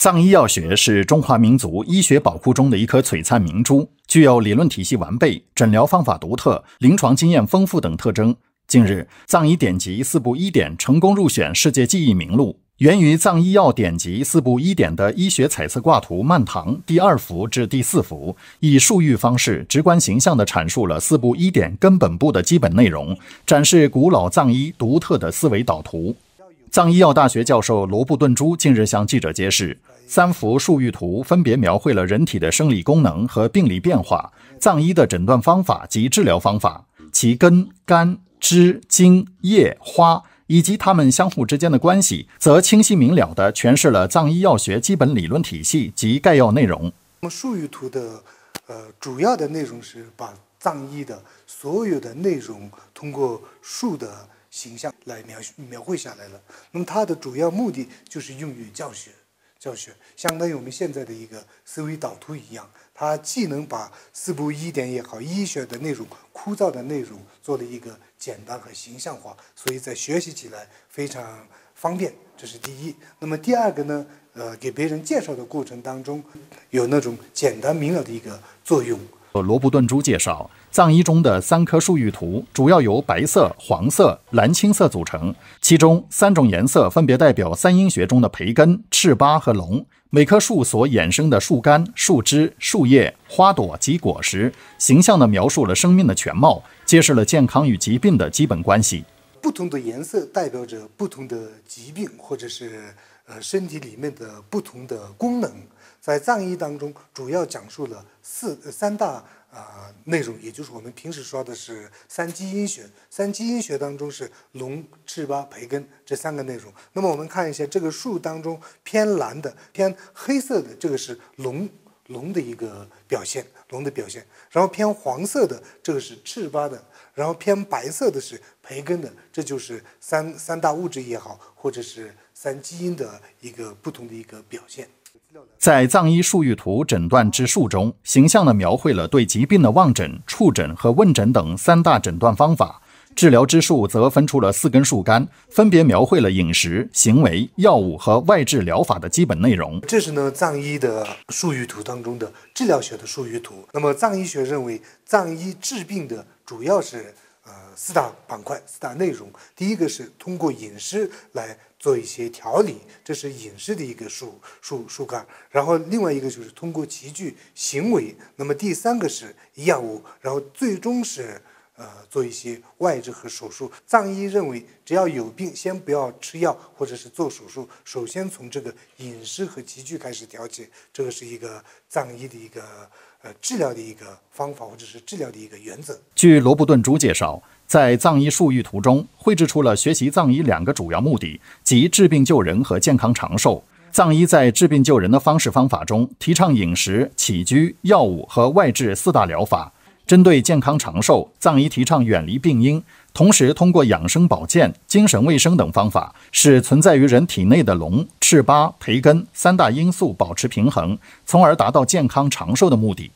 藏医药学是中华民族医学宝库中的一颗璀璨明珠，具有理论体系完备、诊疗方法独特、临床经验丰富等特征。近日，藏医典籍四部医典成功入选世界记忆名录。源于藏医药典籍四部医典的医学彩色挂图漫堂》第二幅至第四幅，以数域方式，直观形象地阐述了四部医典根本部的基本内容，展示古老藏医独特的思维导图。藏医药大学教授罗布顿珠近日向记者揭示，三幅数域图分别描绘了人体的生理功能和病理变化、藏医的诊断方法及治疗方法，其根、干、枝、茎、叶、花以及它们相互之间的关系，则清晰明了地诠释了藏医药学基本理论体系及概要内容。那么，数域图的呃主要的内容是把藏医的所有的内容通过数的。形象来描描绘下来了。那么它的主要目的就是用于教学，教学相当于我们现在的一个思维导图一样。它既能把四部医典也好，医学的内容、枯燥的内容做的一个简单和形象化，所以在学习起来非常方便，这是第一。那么第二个呢，呃，给别人介绍的过程当中，有那种简单明了的一个作用。罗布顿珠介绍，藏医中的三棵树玉图主要由白色、黄色、蓝青色组成，其中三种颜色分别代表三阴学中的培根、赤巴和龙。每棵树所衍生的树干、树枝、树叶、花朵及果实，形象地描述了生命的全貌，揭示了健康与疾病的基本关系。不同的颜色代表着不同的疾病，或者是呃身体里面的不同的功能。在藏医当中，主要讲述了四三大啊内容，也就是我们平时说的是三基因学。三基因学当中是龙、赤巴、培根这三个内容。那么我们看一下这个树当中偏蓝的、偏黑色的，这个是龙。龙的一个表现，龙的表现，然后偏黄色的这个是赤巴的，然后偏白色的是培根的，这就是三三大物质也好，或者是三基因的一个不同的一个表现。在藏医术语图诊断之术中，形象的描绘了对疾病的望诊、触诊和问诊等三大诊断方法。治疗之术则分出了四根树干，分别描绘了饮食、行为、药物和外治疗法的基本内容。这是呢，藏医的术语图当中的治疗学的术语图。那么，藏医学认为，藏医治病的主要是呃四大板块、四大内容。第一个是通过饮食来做一些调理，这是饮食的一个树树树干。然后，另外一个就是通过集聚行为。那么，第三个是药物，然后最终是。呃，做一些外治和手术。藏医认为，只要有病，先不要吃药或者是做手术，首先从这个饮食和起居开始调节。这个是一个藏医的一个呃治疗的一个方法，或者是治疗的一个原则。据罗布顿珠介绍，在藏医术育途中绘制出了学习藏医两个主要目的，即治病救人和健康长寿。藏医在治病救人的方式方法中，提倡饮食、起居、药物和外治四大疗法。针对健康长寿，藏医提倡远离病因，同时通过养生保健、精神卫生等方法，使存在于人体内的龙、赤巴、培根三大因素保持平衡，从而达到健康长寿的目的。